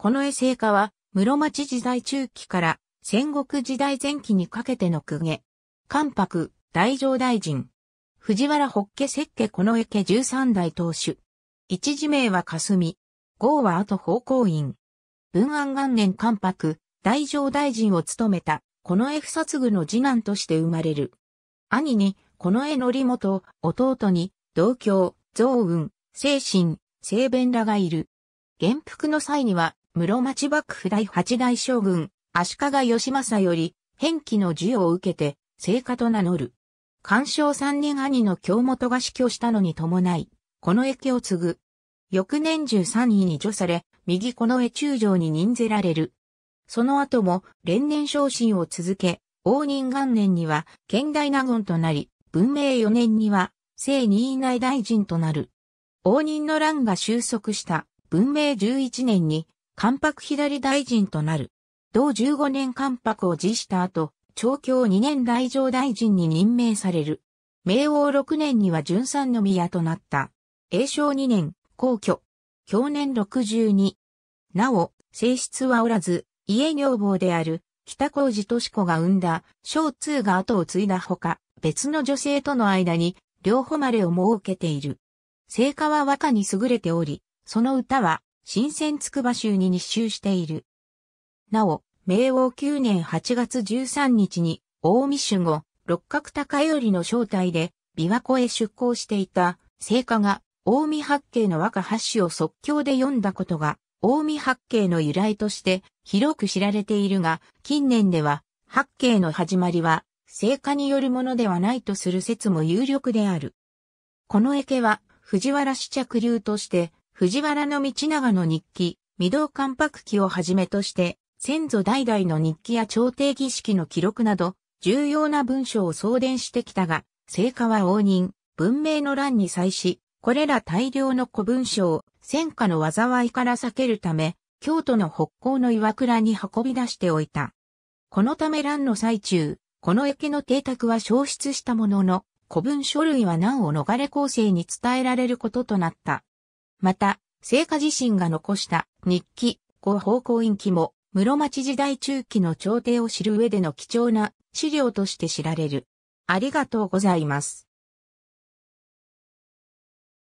この絵聖イは、室町時代中期から戦国時代前期にかけての公家。関白、大乗大臣。藤原北家設家この家十三代当主。一字名は霞。号は後方向院。文安元年関白、大乗大臣を務めた、この絵不具の次男として生まれる。兄に、この江則元、弟に、同郷、増雲、精神、聖弁らがいる。元服の際には、室町幕府第八代将軍、足利義政より、返記の授与を受けて、聖火と名乗る。干渉三年兄の京本が死去したのに伴い、この駅を継ぐ。翌年十三位に除され、右この絵中将に任ぜられる。その後も連年昇進を続け、応仁元年には県大納言となり、文明四年には正二位内大臣となる。応仁の乱が収束した文明十一年に関白左大臣となる。同15年関白を辞した後、長教2年来上大臣に任命される。明王6年には純三の宮となった。永正2年、皇居。去年62。なお、性質はおらず、家女房である北小路敏子が生んだ小通が後を継いだほか、別の女性との間に両誉れを設けている。聖歌は和歌に優れており、その歌は新鮮つくば州に日周している。なお、明王9年8月13日に、大見守後、六角高頼の正体で、琵琶湖へ出港していた、聖火が、大見八景の和歌八首を即興で読んだことが、大見八景の由来として広く知られているが、近年では、八景の始まりは、聖火によるものではないとする説も有力である。この絵家は、藤原氏着流として、藤原道長の日記、御堂関白記をはじめとして、先祖代々の日記や朝廷儀式の記録など、重要な文書を送電してきたが、聖火は応仁、文明の乱に際し、これら大量の古文書を戦火の災いから避けるため、京都の北港の岩倉に運び出しておいた。このため乱の最中、この駅の邸宅は消失したものの、古文書類は難を逃れ構成に伝えられることとなった。また、聖火自身が残した日記、ご奉公印記も、室町時代中期の朝廷を知る上での貴重な資料として知られる。ありがとうございます。